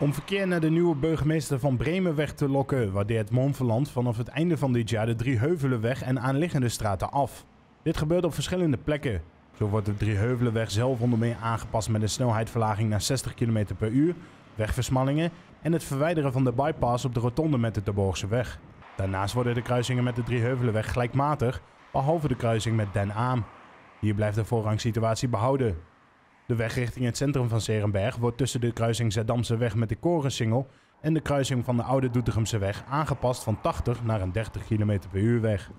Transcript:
Om verkeer naar de nieuwe burgemeester van Bremenweg te lokken, waardeert Monverland vanaf het einde van dit jaar de Drieheuvelenweg en aanliggende straten af. Dit gebeurt op verschillende plekken. Zo wordt de Drieheuvelenweg zelf onder meer aangepast met een snelheidverlaging naar 60 km per uur, wegversmallingen en het verwijderen van de bypass op de rotonde met de Terborgse weg. Daarnaast worden de kruisingen met de Drieheuvelenweg gelijkmatig, behalve de kruising met Den Aam. Hier blijft de voorrangssituatie behouden, de weg richting het centrum van Serenberg wordt tussen de kruising Zedamse weg met de Korensingel en de kruising van de Oude Doetinchemse weg aangepast van 80 naar een 30 km per uur weg.